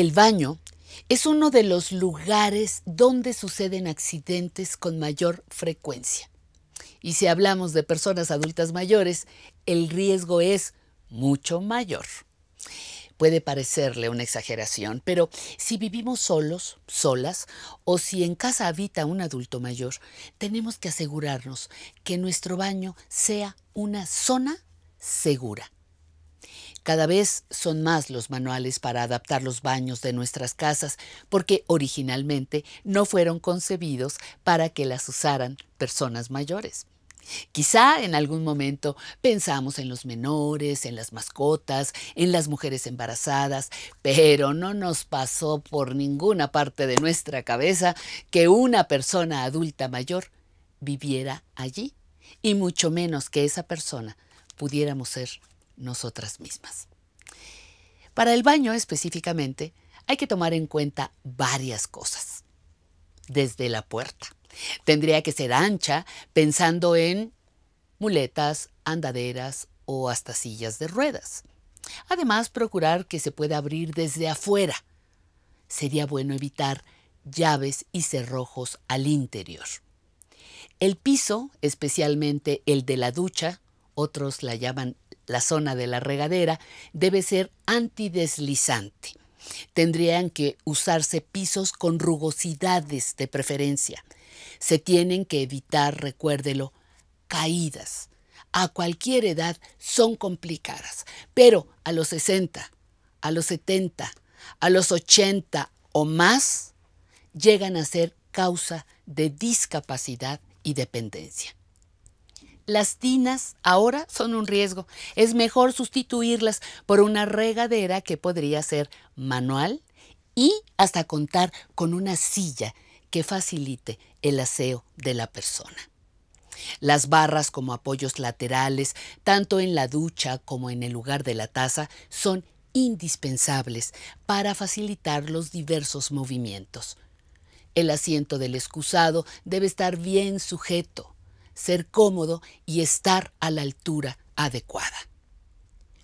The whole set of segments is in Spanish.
El baño es uno de los lugares donde suceden accidentes con mayor frecuencia. Y si hablamos de personas adultas mayores, el riesgo es mucho mayor. Puede parecerle una exageración, pero si vivimos solos, solas, o si en casa habita un adulto mayor, tenemos que asegurarnos que nuestro baño sea una zona segura. Cada vez son más los manuales para adaptar los baños de nuestras casas porque originalmente no fueron concebidos para que las usaran personas mayores. Quizá en algún momento pensamos en los menores, en las mascotas, en las mujeres embarazadas, pero no nos pasó por ninguna parte de nuestra cabeza que una persona adulta mayor viviera allí, y mucho menos que esa persona pudiéramos ser nosotras mismas. Para el baño específicamente, hay que tomar en cuenta varias cosas. Desde la puerta. Tendría que ser ancha, pensando en muletas, andaderas o hasta sillas de ruedas. Además, procurar que se pueda abrir desde afuera. Sería bueno evitar llaves y cerrojos al interior. El piso, especialmente el de la ducha, otros la llaman la zona de la regadera debe ser antideslizante. Tendrían que usarse pisos con rugosidades de preferencia. Se tienen que evitar, recuérdelo, caídas. A cualquier edad son complicadas, pero a los 60, a los 70, a los 80 o más, llegan a ser causa de discapacidad y dependencia. Las tinas ahora son un riesgo. Es mejor sustituirlas por una regadera que podría ser manual y hasta contar con una silla que facilite el aseo de la persona. Las barras como apoyos laterales, tanto en la ducha como en el lugar de la taza, son indispensables para facilitar los diversos movimientos. El asiento del excusado debe estar bien sujeto ser cómodo y estar a la altura adecuada.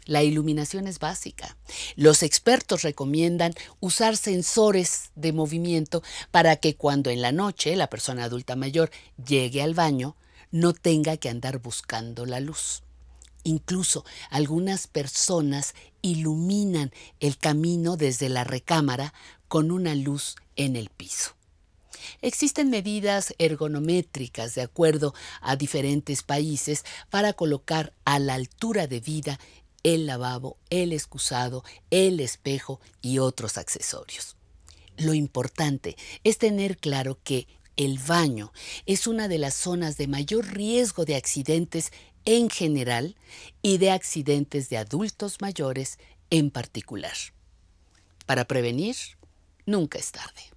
La iluminación es básica. Los expertos recomiendan usar sensores de movimiento para que cuando en la noche la persona adulta mayor llegue al baño, no tenga que andar buscando la luz. Incluso algunas personas iluminan el camino desde la recámara con una luz en el piso. Existen medidas ergonométricas de acuerdo a diferentes países para colocar a la altura de vida el lavabo, el excusado, el espejo y otros accesorios. Lo importante es tener claro que el baño es una de las zonas de mayor riesgo de accidentes en general y de accidentes de adultos mayores en particular. Para prevenir, nunca es tarde.